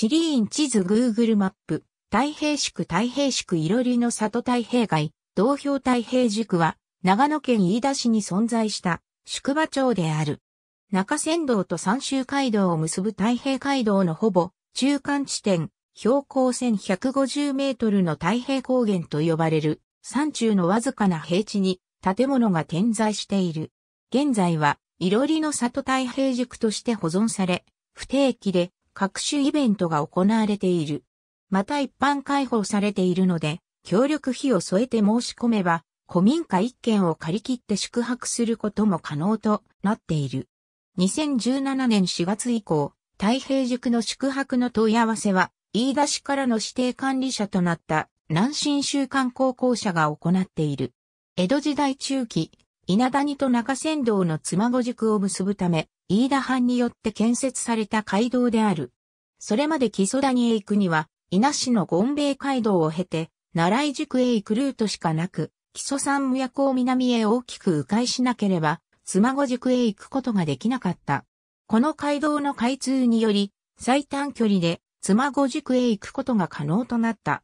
地理院地図 Google マップ、太平宿太平宿いろりの里太平街、同票太平宿は、長野県飯田市に存在した宿場町である。中山道と三州街道を結ぶ太平街道のほぼ中間地点、標高1150メートルの太平高原と呼ばれる山中のわずかな平地に建物が点在している。現在は、いろりの里太平塾として保存され、不定期で各種イベントが行われている。また一般開放されているので、協力費を添えて申し込めば、古民家1軒を借り切って宿泊することも可能となっている。2017年4月以降、太平塾の宿泊の問い合わせは、飯田市からの指定管理者となった南新週間、高校社が行っている。江戸時代中期、稲谷と中山道の妻子塾を結ぶため、飯田藩によって建設された街道である。それまで木曽谷へ行くには、稲市の権イ街道を経て、奈良井宿へ行くルートしかなく、木曽山無役を南へ大きく迂回しなければ、妻子宿へ行くことができなかった。この街道の開通により、最短距離で妻子宿へ行くことが可能となった。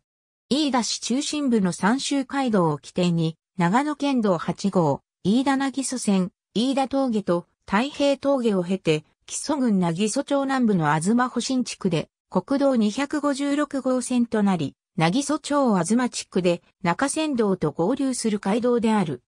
飯田市中心部の三州街道を起点に、長野県道8号、飯田なぎそ線、飯田峠と太平峠を経て、木曽郡渚町南部の東保新地区で、国道256号線となり、渚町東地区で中山道と合流する街道である。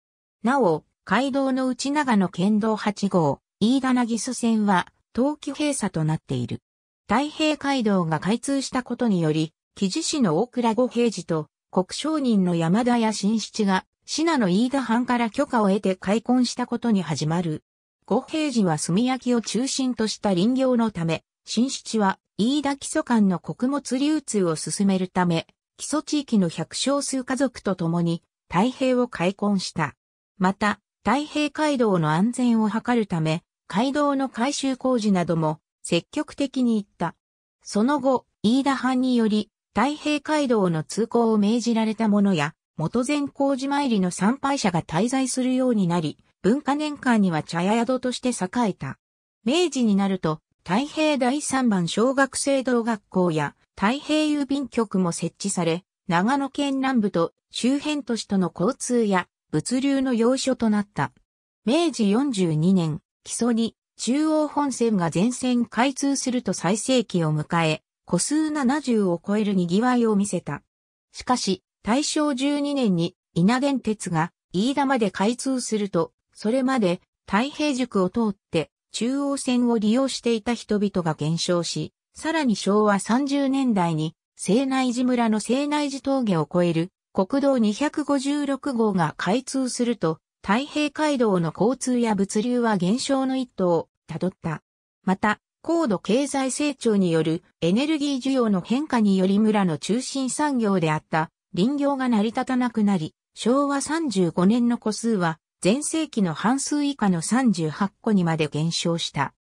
なお、街道の内長野県道8号、飯田渚線は、冬季閉鎖となっている。太平街道が開通したことにより、木地市の大倉五平寺と国商人の山田や新七が、品の飯田藩から許可を得て開墾したことに始まる。五平寺は炭焼きを中心とした林業のため、新七は飯田基礎間の穀物流通を進めるため、基礎地域の百少数家族と共に太平を開墾した。また、太平街道の安全を図るため、街道の改修工事なども積極的に行った。その後、飯田藩により、太平街道の通行を命じられた者や、元前工事参りの参拝者が滞在するようになり、文化年間には茶屋宿として栄えた。明治になると、太平第三番小学生同学校や太平郵便局も設置され、長野県南部と周辺都市との交通や物流の要所となった。明治42年、基礎に中央本線が全線開通すると最盛期を迎え、個数70を超える賑わいを見せた。しかし、大正12年に稲電鉄が飯田まで開通すると、それまで太平塾を通って中央線を利用していた人々が減少し、さらに昭和30年代に西内寺村の西内寺峠を越える国道256号が開通すると、太平街道の交通や物流は減少の一途をたどった。また、高度経済成長によるエネルギー需要の変化により村の中心産業であった林業が成り立たなくなり、昭和35年の個数は前世紀の半数以下の38個にまで減少した。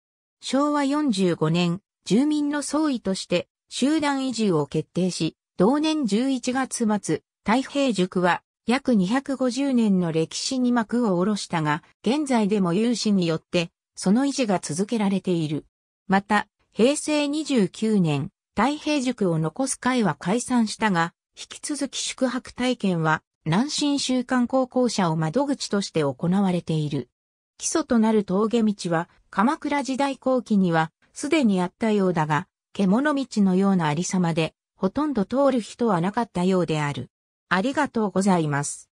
昭和45年、住民の総意として集団移住を決定し、同年11月末、太平塾は約250年の歴史に幕を下ろしたが、現在でも有志によってその維持が続けられている。また、平成29年、太平塾を残す会は解散したが、引き続き宿泊体験は南進週刊高校舎を窓口として行われている。基礎となる峠道は、鎌倉時代後期には、すでにあったようだが、獣道のようなありさまで、ほとんど通る人はなかったようである。ありがとうございます。